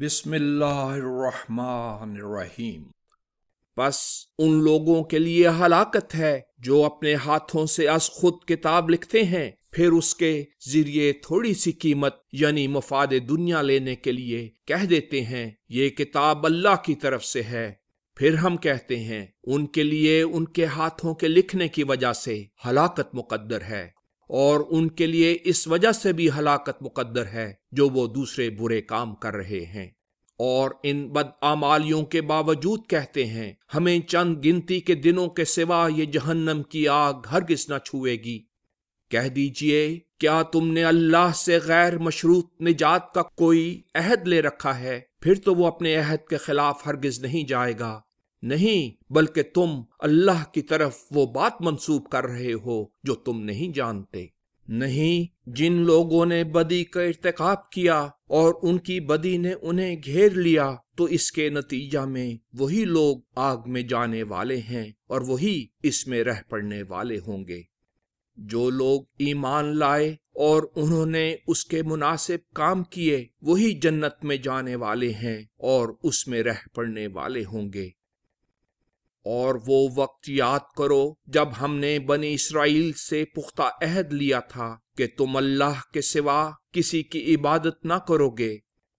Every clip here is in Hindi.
बिस्मिल्लाहिर्रहमानिर्रहीम बस उन लोगों के लिए हलाकत है जो अपने हाथों से अस खुद किताब लिखते हैं फिर उसके जरिए थोड़ी सी कीमत यानी मुफाद दुनिया लेने के लिए कह देते हैं ये किताब अल्लाह की तरफ से है फिर हम कहते हैं उनके लिए उनके हाथों के लिखने की वजह से हलाकत मुकद्दर है और उनके लिए इस वजह से भी हलाकत मुकद्दर है जो वो दूसरे बुरे काम कर रहे हैं और इन आमालियों के बावजूद कहते हैं हमें चंद गिनती के दिनों के सिवा ये जहन्नम की आग किस न छुएगी कह दीजिए क्या तुमने अल्लाह से गैर मशरूत निजात का कोई अहद ले रखा है फिर तो वो अपने अहद के खिलाफ हरगिज नहीं जाएगा नहीं बल्कि तुम अल्लाह की तरफ वो बात मंसूब कर रहे हो जो तुम नहीं जानते नहीं जिन लोगों ने बदी का इरतकब किया और उनकी बदी ने उन्हें घेर लिया तो इसके नतीजा में वही लोग आग में जाने वाले हैं और वही इसमें रह पड़ने वाले होंगे जो लोग ईमान लाए और उन्होंने उसके मुनासिब काम किए वही जन्नत में जाने वाले हैं और उसमें रह पड़ने वाले होंगे और वो वक्त याद करो जब हमने बने इसराइल से पुख्ता अहद लिया था कि तुम अल्लाह के सिवा किसी की इबादत ना करोगे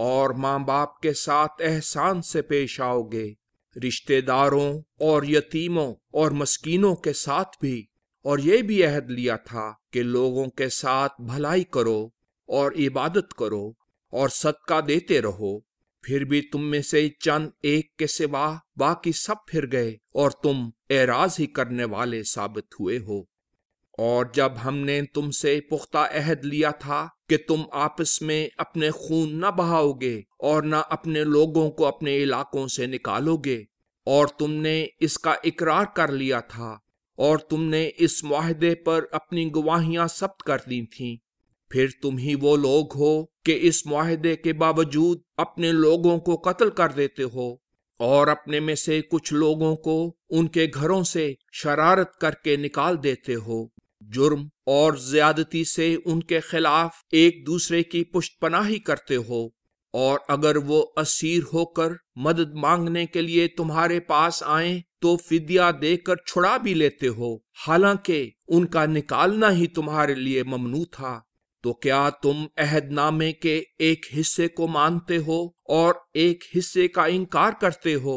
और माँ बाप के साथ एहसान से पेश आओगे रिश्तेदारों और यतीमों और मस्कीनों के साथ भी और ये भी अहद लिया था कि लोगों के साथ भलाई करो और इबादत करो और सदका देते रहो फिर भी तुम में से चंद एक के सिवा बाकी सब फिर गए और तुम एराज ही करने वाले साबित हुए हो और जब हमने तुमसे पुख्ता अहद लिया था कि तुम आपस में अपने खून न बहाओगे और न अपने लोगों को अपने इलाकों से निकालोगे और तुमने इसका इकरार कर लिया था और तुमने इस माहदे पर अपनी गवाहियां सब्त कर दी थीं फिर तुम ही वो लोग हो कि इस माहदे के बावजूद अपने लोगों को कत्ल कर देते हो और अपने में से कुछ लोगों को उनके घरों से शरारत करके निकाल देते हो जुर्म और ज्यादती से उनके खिलाफ एक दूसरे की पुष्ट पनाही करते हो और अगर वो असीर होकर मदद मांगने के लिए तुम्हारे पास आए तो फिदिया देकर छुड़ा भी लेते हो हालांकि उनका निकालना ही तुम्हारे लिए ममनू था तो क्या तुम अहदनामे के एक हिस्से को मानते हो और एक हिस्से का इनकार करते हो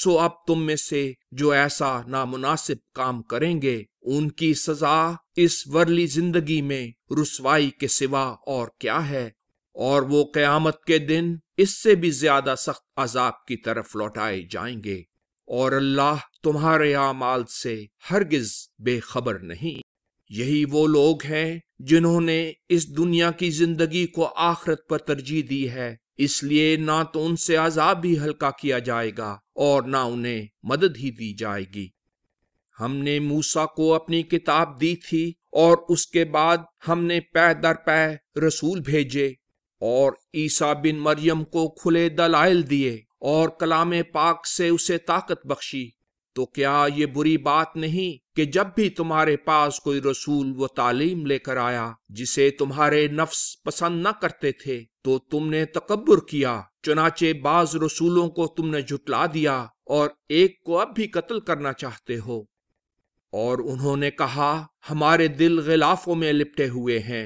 सो अब तुम में से जो ऐसा नामुनासिब काम करेंगे उनकी सजा इस वर्ली जिंदगी में रुसवाई के सिवा और क्या है और वो कयामत के दिन इससे भी ज्यादा सख्त अजाब की तरफ लौटाए जाएंगे और अल्लाह तुम्हारे आमाल से हरगिज बेखबर नहीं यही वो लोग हैं जिन्होंने इस दुनिया की जिंदगी को आखरत पर तरजीह दी है इसलिए ना तो उनसे आजाब भी हल्का किया जाएगा और ना उन्हें मदद ही दी जाएगी हमने मूसा को अपनी किताब दी थी और उसके बाद हमने पै दर पै रसूल भेजे और ईसा बिन मरियम को खुले दलाइल दिए और कलाम पाक से उसे ताकत बख्शी तो क्या ये बुरी बात नहीं कि जब भी तुम्हारे पास कोई रसूल व तालीम लेकर आया जिसे तुम्हारे नफ्स पसंद न करते थे तो तुमने तकबर किया चुनाचे बाज रसूलों को तुमने जुटला दिया और एक को अब भी कत्ल करना चाहते हो और उन्होंने कहा हमारे दिल गिलाफों में लिपटे हुए हैं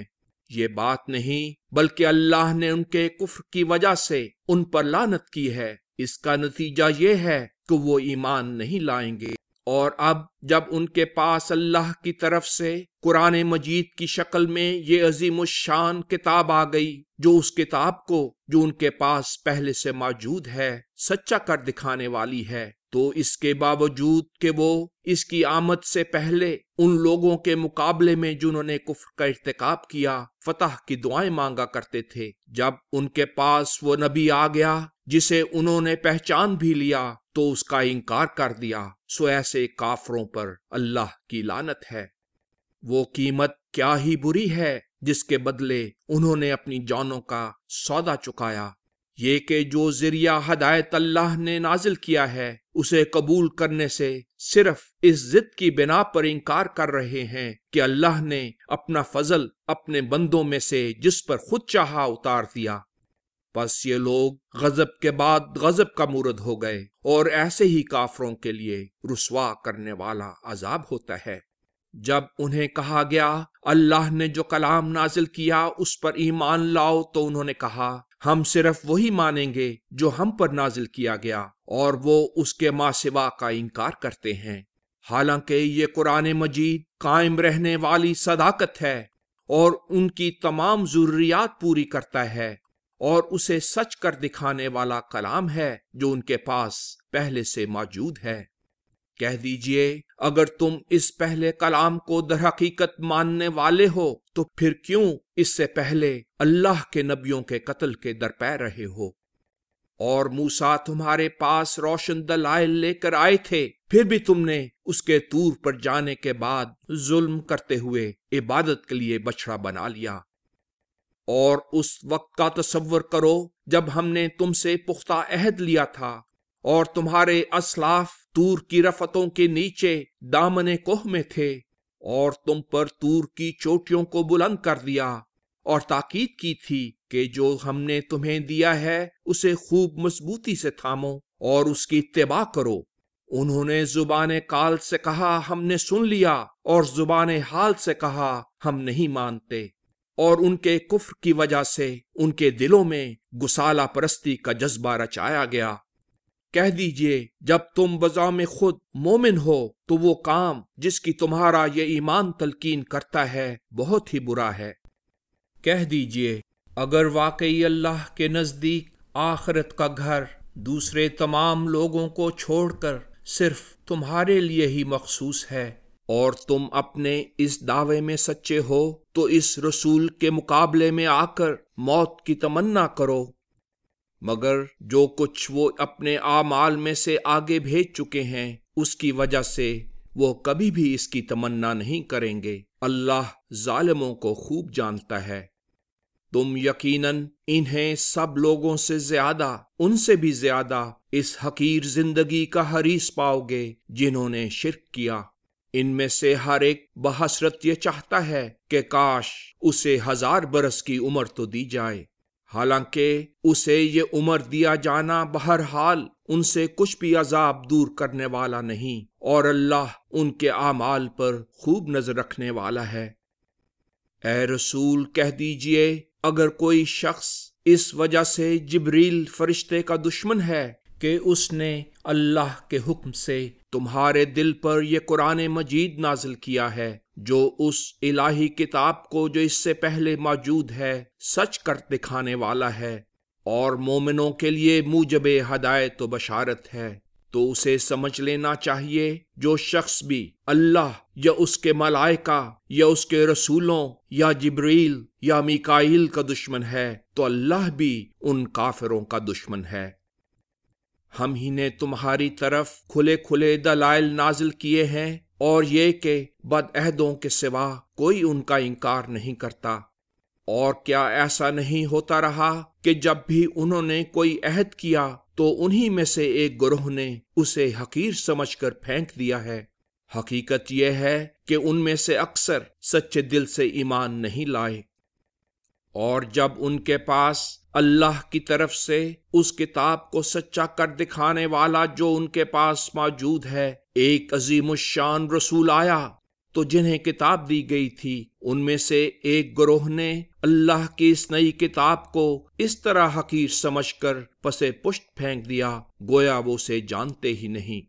ये बात नहीं बल्कि अल्लाह ने उनके कुफर की वजह से उन पर लानत की है इसका नतीजा ये है कि वो ईमान नहीं लाएंगे और अब जब उनके पास अल्लाह की तरफ से कुरान मजीद की शक्ल में ये अजीम शान किताब आ गई जो उस किताब को जो उनके पास पहले से मौजूद है सच्चा कर दिखाने वाली है तो इसके बावजूद के वो इसकी आमद से पहले उन लोगों के मुकाबले में जिन्होंने कुफर का इरतकाब किया फतह की दुआएं मांगा करते थे जब उनके पास वो नबी आ गया जिसे उन्होंने पहचान भी लिया तो उसका इनकार कर दिया सो ऐसे काफरों पर अल्लाह की लानत है वो कीमत क्या ही बुरी है जिसके बदले उन्होंने अपनी जानों का सौदा चुकाया ये के जो जरिया हदायत अल्लाह ने नाजिल किया है उसे कबूल करने से सिर्फ इस जिद की बिना पर इनकार कर रहे हैं कि अल्लाह ने अपना फजल अपने बंदों में से जिस पर खुद चाहा उतार दिया बस ये लोग गजब के बाद गजब का मूर्द हो गए और ऐसे ही काफरों के लिए रुसवा करने वाला अजाब होता है जब उन्हें कहा गया अल्लाह ने जो कलाम नाजिल किया उस पर ईमान लाओ तो उन्होंने कहा हम सिर्फ वही मानेंगे जो हम पर नाजिल किया गया और वो उसके माँ सिवा का इनकार करते हैं हालांकि ये कुरान मजीद कायम रहने वाली सदाकत है और उनकी तमाम जरूरियात पूरी करता है और उसे सच कर दिखाने वाला कलाम है जो उनके पास पहले से मौजूद है कह दीजिए अगर तुम इस पहले कलाम को दरहकीकत मानने वाले हो तो फिर क्यों इससे पहले अल्लाह के नबियों के कत्ल के दरपै रहे हो और मूसा तुम्हारे पास रोशन दलाइल लेकर आए थे फिर भी तुमने उसके तूर पर जाने के बाद जुल्म करते हुए इबादत के लिए बछड़ा बना लिया और उस वक्त का तस्वर करो जब हमने तुमसे पुख्ता अहद लिया था और तुम्हारे असलाफ तूर की रफतों के नीचे दामने कोह में थे और तुम पर तूर की चोटियों को बुलंद कर दिया और ताकीद की थी कि जो हमने तुम्हें दिया है उसे खूब मजबूती से थामो और उसकी तबाह करो उन्होंने जुबान काल से कहा हमने सुन लिया और जुबान हाल से कहा हम नहीं मानते और उनके कुफ्र की वजह से उनके दिलों में गुसाला परस्ती का जज्बा रचाया गया कह दीजिए जब तुम बजा में खुद मोमिन हो तो वो काम जिसकी तुम्हारा ये ईमान तलकीन करता है बहुत ही बुरा है कह दीजिए अगर वाकई अल्लाह के नज़दीक आखरत का घर दूसरे तमाम लोगों को छोड़कर सिर्फ तुम्हारे लिए ही मखसूस है और तुम अपने इस दावे में सच्चे हो तो इस रसूल के मुकाबले में आकर मौत की तमन्ना करो मगर जो कुछ वो अपने आमाल में से आगे भेज चुके हैं उसकी वजह से वो कभी भी इसकी तमन्ना नहीं करेंगे अल्लाह जालिमों को खूब जानता है तुम यकीनन इन्हें सब लोगों से ज्यादा उनसे भी ज्यादा इस हकीर जिंदगी का हरीस पाओगे जिन्होंने शिरक किया इनमें से हर एक बहसरत ये चाहता है कि काश उसे हजार बरस की उम्र तो दी जाए हालांकि उसे ये उम्र दिया जाना बहरहाल उनसे कुछ भी अजाब दूर करने वाला नहीं और अल्लाह उनके आमाल पर खूब नजर रखने वाला है ए रसूल कह दीजिए अगर कोई शख्स इस वजह से जिब्रील फरिश्ते का दुश्मन है कि उसने अल्लाह के हुक्म से तुम्हारे दिल पर यह कुरान मजीद नाजिल किया है जो उस इलाही किताब को जो इससे पहले मौजूद है सच कर दिखाने वाला है और मोमिनों के लिए मूजब हदायत तो बशारत है तो उसे समझ लेना चाहिए जो शख्स भी अल्लाह या उसके मलायका या उसके रसूलों या जिब्रील या मिकाइल का दुश्मन है तो अल्लाह भी उन काफिरों का दुश्मन है हम ही ने तुम्हारी तरफ खुले खुले दलाइल नाजिल किए हैं और ये के बदअहदों के सिवा कोई उनका इनकार नहीं करता और क्या ऐसा नहीं होता रहा कि जब भी उन्होंने कोई अहद किया तो उन्हीं में से एक ग्रोह ने उसे हकीर समझकर फेंक दिया है हकीकत यह है कि उनमें से अक्सर सच्चे दिल से ईमान नहीं लाए और जब उनके पास अल्लाह की तरफ से उस किताब को सच्चा कर दिखाने वाला जो उनके पास मौजूद है एक अजीम शान रसूल आया तो जिन्हें किताब दी गई थी उनमें से एक ग्रोह ने अल्लाह की इस नई किताब को इस तरह हकीर समझकर पसे पुष्ट फेंक दिया गोया वो उसे जानते ही नहीं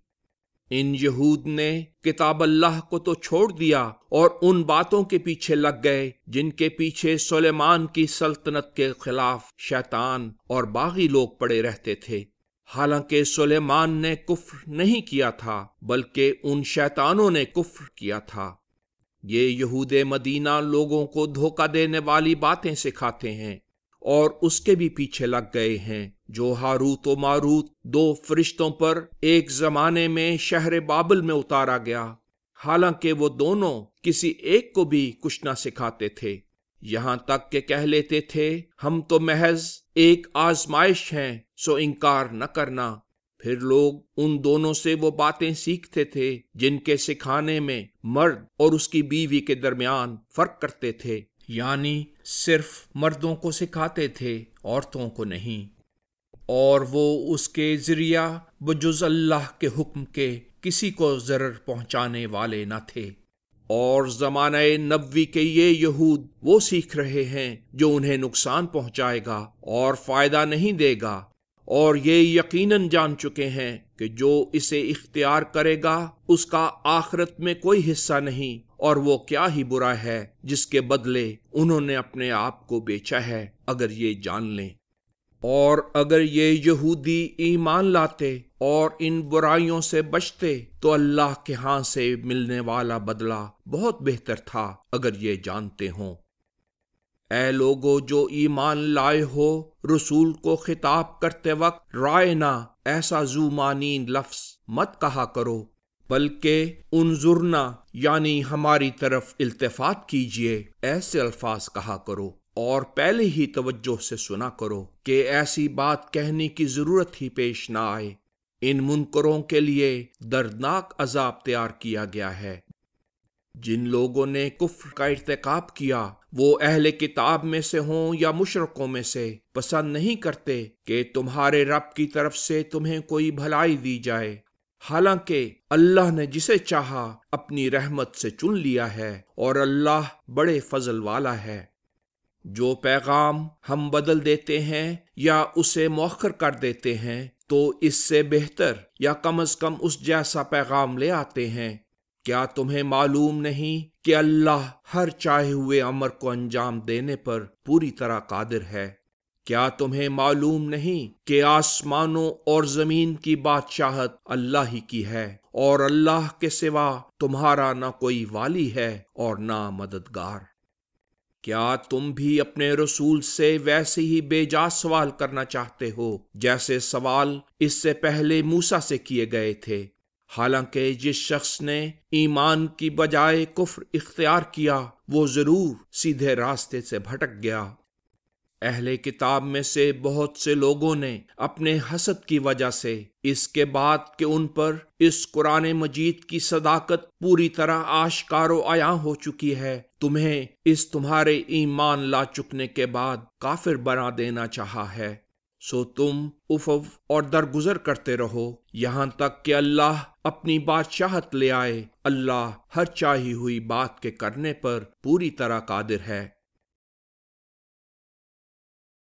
इन यहूद ने किताब अल्लाह को तो छोड़ दिया और उन बातों के पीछे लग गए जिनके पीछे सुलेमान की सल्तनत के खिलाफ शैतान और बागी लोग पड़े रहते थे हालांकि सुलेमान ने कुफ्र नहीं किया था बल्कि उन शैतानों ने कुफ्र किया था ये यहूद मदीना लोगों को धोखा देने वाली बातें सिखाते हैं और उसके भी पीछे लग गए हैं जो हारूत व मारूत दो फरिश्तों पर एक जमाने में शहर बाबल में उतारा गया हालांकि वो दोनों किसी एक को भी कुछ ना सिखाते थे यहां तक के कह लेते थे हम तो महज एक आजमाइश हैं सो इनकार न करना फिर लोग उन दोनों से वो बातें सीखते थे जिनके सिखाने में मर्द और उसकी बीवी के दरमियान फर्क करते थे यानी सिर्फ मर्दों को सिखाते थे औरतों को नहीं और वो उसके जरिया बजुज अल्लाह के हुक्म के किसी को जरर पहुंचाने वाले न थे और जमाने नब्बी के ये यहूद वो सीख रहे हैं जो उन्हें नुकसान पहुंचाएगा और फायदा नहीं देगा और ये यकीनन जान चुके हैं कि जो इसे इख्तियार करेगा उसका आखरत में कोई हिस्सा नहीं और वो क्या ही बुरा है जिसके बदले उन्होंने अपने आप को बेचा है अगर ये जान लें और अगर ये यहूदी ईमान लाते और इन बुराइयों से बचते तो अल्लाह के हाथ से मिलने वाला बदला बहुत बेहतर था अगर ये जानते हों ऐ लोगो जो ईमान लाए हो रसूल को खिताब करते वक्त राय ना ऐसा जुमानी लफ्स मत कहा करो बल्कि उन जुर्ना यानी हमारी तरफ इल्तफात कीजिए ऐसे अल्फाज कहा करो और पहले ही तवज्जो से सुना करो कि ऐसी बात कहने की जरूरत ही पेश ना आए इन मुनकरों के लिए दर्दनाक अजाब तैयार किया गया है जिन लोगों ने कुफ्र का इरतकब किया वो अहले किताब में से हों या मुशरकों में से पसंद नहीं करते कि तुम्हारे रब की तरफ से तुम्हें कोई भलाई दी जाए हालांकि अल्लाह ने जिसे चाहा अपनी रहमत से चुन लिया है और अल्लाह बड़े फजल वाला है जो पैगाम हम बदल देते हैं या उसे मौखर कर देते हैं तो इससे बेहतर या कम अज कम उस जैसा पैगाम ले आते हैं क्या तुम्हें मालूम नहीं कि अल्लाह हर चाहे हुए अमर को अंजाम देने पर पूरी तरह कादिर है क्या तुम्हें मालूम नहीं कि आसमानों और जमीन की बादशाहत अल्लाह ही की है और अल्लाह के सिवा तुम्हारा ना कोई वाली है और ना मददगार क्या तुम भी अपने रसूल से वैसे ही बेजा सवाल करना चाहते हो जैसे सवाल इससे पहले मूसा से किए गए थे हालांकि जिस शख्स ने ईमान की बजाय कुफ्र इख्तियार किया वो जरूर सीधे रास्ते से भटक गया अहले किताब में से बहुत से लोगों ने अपने हसद की वजह से इसके बाद के उन पर इस कुरान मजीद की सदाकत पूरी तरह आशकार आया हो चुकी है तुम्हें इस तुम्हारे ईमान ला चुकने के बाद काफिर बना देना चाहा है सो तुम उफव और दरगुजर करते रहो यहाँ तक कि अल्लाह अपनी बादशाहत ले आए अल्लाह हर चाही हुई बात के करने पर पूरी तरह कादिर है